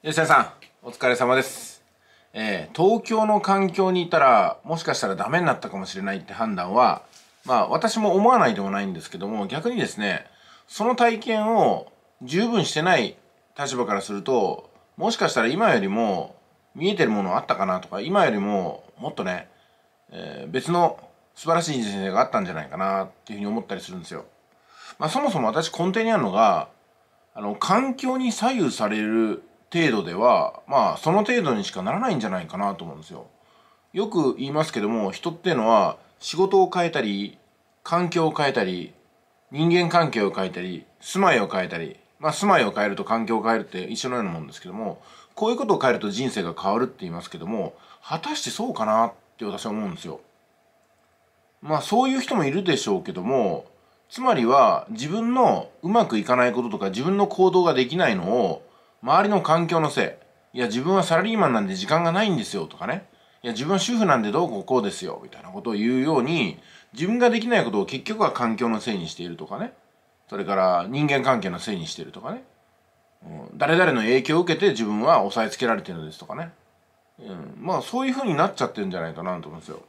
吉田さんお疲れ様です、えー、東京の環境にいたらもしかしたらダメになったかもしれないって判断はまあ私も思わないでもないんですけども逆にですねその体験を十分してない立場からするともしかしたら今よりも見えてるものあったかなとか今よりももっとね、えー、別の素晴らしい人生があったんじゃないかなっていうふうに思ったりするんですよ。まあ、そもそも私根底にあるのがあの環境に左右される程度ではまあその程度にしかならないんじゃないかなと思うんですよ。よく言いますけども人っていうのは仕事を変えたり環境を変えたり人間関係を変えたり住まいを変えたりまあ住まいを変えると環境を変えるって一緒のようなもんですけどもこういうことを変えると人生が変わるって言いますけども果たしてそうかなって私は思うんですよ。まあそういう人もいるでしょうけどもつまりは自分のうまくいかないこととか自分の行動ができないのを周りの環境のせい。いや、自分はサラリーマンなんで時間がないんですよとかね。いや、自分は主婦なんでどうこうこうですよ、みたいなことを言うように、自分ができないことを結局は環境のせいにしているとかね。それから人間関係のせいにしているとかね。うん、誰々の影響を受けて自分は押さえつけられてるんですとかね。うん、まあそういう風になっちゃってるんじゃないかなと思うんですよ。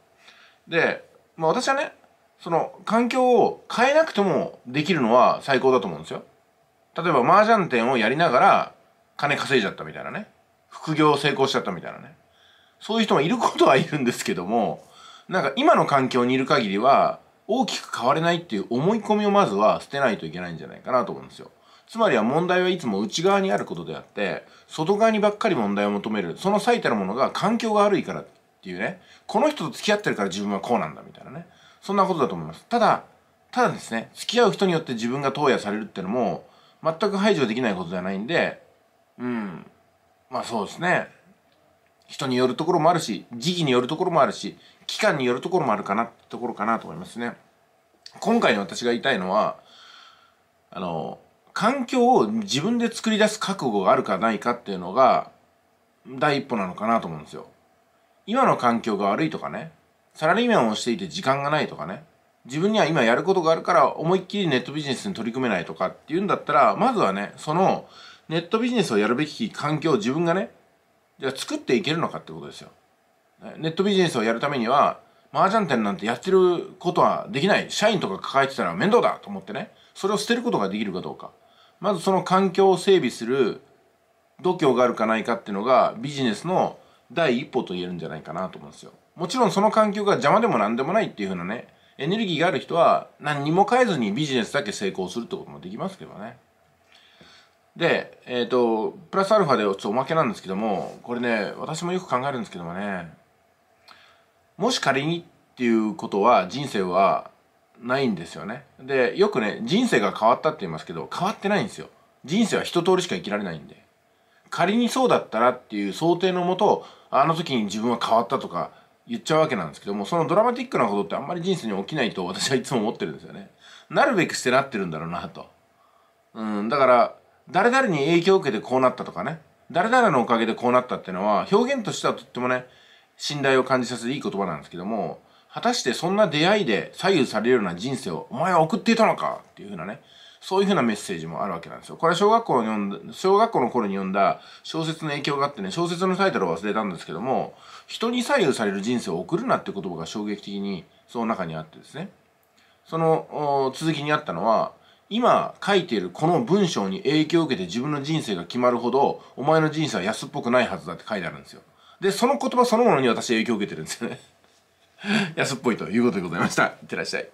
で、まあ私はね、その環境を変えなくてもできるのは最高だと思うんですよ。例えば麻雀店をやりながら金稼いじゃったみたいなね副業成功しちゃったみたいなねそういう人もいることはいるんですけどもなんか今の環境にいる限りは大きく変われないっていう思い込みをまずは捨てないといけないんじゃないかなと思うんですよ。つまりは問題はいつも内側にあることであって外側にばっかり問題を求めるその最たるものが環境が悪いからっていうねこの人と付き合ってるから自分はこうなんだみたいなねそんなことだと思います。ただただですね付き合う人によって自分が投与されるってのも全く排除できないことではないんでうんまあそうですね人によるところもあるし時期によるところもあるし期間によるところもあるかなってところかなと思いますね今回の私が言いたいのはあの環境を自分で作り出す覚悟があるかないかっていうのが第一歩なのかなと思うんですよ今の環境が悪いとかねサラリーマンをしていて時間がないとかね自分には今やることがあるから思いっきりネットビジネスに取り組めないとかっていうんだったらまずはねそのネットビジネスをやるべき環境を自分がね、じゃあ作っていけるのかってことですよ。ネットビジネスをやるためには、麻雀店なんてやってることはできない。社員とか抱えてたら面倒だと思ってね、それを捨てることができるかどうか。まずその環境を整備する度胸があるかないかっていうのがビジネスの第一歩と言えるんじゃないかなと思うんですよ。もちろんその環境が邪魔でも何でもないっていう風なね、エネルギーがある人は何にも変えずにビジネスだけ成功するってこともできますけどね。で、えっ、ー、と、プラスアルファでおまけなんですけども、これね、私もよく考えるんですけどもね、もし仮にっていうことは人生はないんですよね。で、よくね、人生が変わったって言いますけど、変わってないんですよ。人生は一通りしか生きられないんで。仮にそうだったらっていう想定のもと、あの時に自分は変わったとか言っちゃうわけなんですけども、そのドラマティックなことってあんまり人生に起きないと私はいつも思ってるんですよね。なるべくしてなってるんだろうなと。うん、だから、誰々に影響を受けてこうなったとかね、誰々のおかげでこうなったっていうのは、表現としてはとってもね、信頼を感じさせていい言葉なんですけども、果たしてそんな出会いで左右されるような人生をお前は送っていたのかっていうふうなね、そういうふうなメッセージもあるわけなんですよ。これは小学校に読んだ、小学校の頃に読んだ小説の影響があってね、小説のタイトルを忘れたんですけども、人に左右される人生を送るなって言葉が衝撃的にその中にあってですね。その続きにあったのは、今書いているこの文章に影響を受けて自分の人生が決まるほど、お前の人生は安っぽくないはずだって書いてあるんですよ。で、その言葉そのものに私影響を受けてるんですよね。安っぽいということでございました。いってらっしゃい。